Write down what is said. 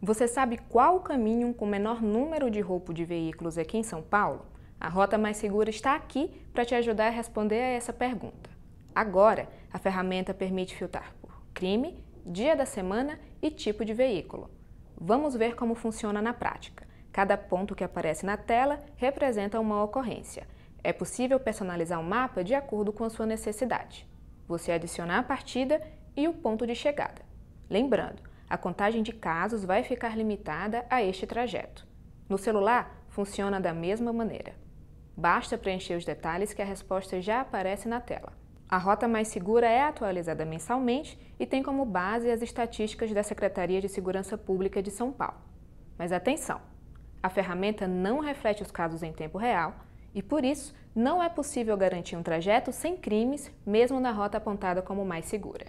Você sabe qual o caminho com menor número de roubo de veículos aqui em São Paulo? A Rota Mais Segura está aqui para te ajudar a responder a essa pergunta. Agora, a ferramenta permite filtrar por crime, dia da semana e tipo de veículo. Vamos ver como funciona na prática. Cada ponto que aparece na tela representa uma ocorrência. É possível personalizar o um mapa de acordo com a sua necessidade. Você adiciona a partida e o ponto de chegada. Lembrando, a contagem de casos vai ficar limitada a este trajeto. No celular, funciona da mesma maneira. Basta preencher os detalhes que a resposta já aparece na tela. A rota mais segura é atualizada mensalmente e tem como base as estatísticas da Secretaria de Segurança Pública de São Paulo. Mas atenção! A ferramenta não reflete os casos em tempo real e, por isso, não é possível garantir um trajeto sem crimes, mesmo na rota apontada como mais segura.